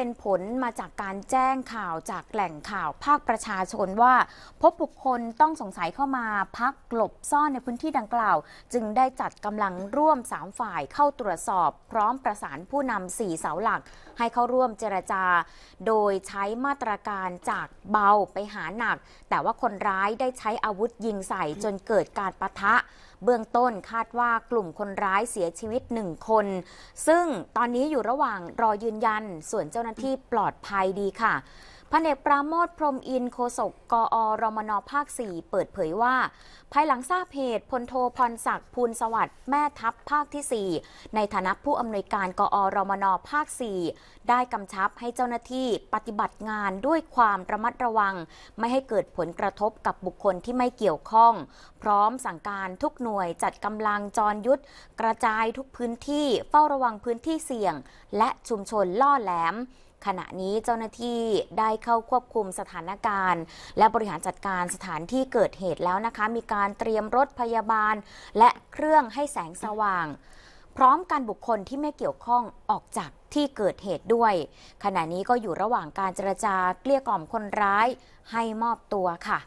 เป็นผลมาจากการแจ้งข่าวจากแหล่งข่าวภาคประชาชนว่า พบบุคคลต้องสงสัยเข้ามาพักกลบซ่อนในพื้นที่ดังกล่าว จึงได้จัดกำลังร่วม 3 ฝ่ายเข้าตรวจสอบ พร้อมประสานผู้นำสี่เสาหลัก ให้เข้าร่วมเจรจา โดยใช้มาตรการจากเบาไปหาหนัก แต่ว่าคนร้ายได้ใช้อาวุธยิงใส่จนเกิดการประทะเบื้องต้นคาดว่ากลุ่มคนร้ายเสียชีวิตหนึ่งคน ซึ่งตอนนี้อยู่ระหว่างรอยืนยันส่วนเจ้าหน้าที่ปลอดภัยดีค่ะพันเอกปราโมทพรมอินโคศกกอรมนภาค 4 เปิดเผยว่า ภายหลังทราบเหตุพลโทพรศักดิ์ภูลสวัสดิ์แม่ทัพภาคที่ 4 ในฐานะผู้อำนวยการกอรมนภาค 4 ได้กำชับให้เจ้าหน้าที่ปฏิบัติงานด้วยความระมัดระวังไม่ให้เกิดผลกระทบกับบุคคลที่ไม่เกี่ยวข้อง พร้อมสั่งการทุกหน่วยจัดกำลังจรยุทธกระจายทุกพื้นที่เฝ้าระวังพื้นที่เสี่ยง และชุมชนล่อแหลมขณะนี้เจ้าหน้าที่ได้เข้าควบคุมสถานการณ์ และบริหารจัดการสถานที่เกิดเหตุแล้วนะคะ มีการเตรียมรถพยาบาลและเครื่องให้แสงสว่าง พร้อมการบุคคลที่ไม่เกี่ยวข้องออกจากที่เกิดเหตุด้วย ขณะนี้ก็อยู่ระหว่างการเจรจาเกลี้ยกล่อมคนร้ายให้มอบตัวค่ะ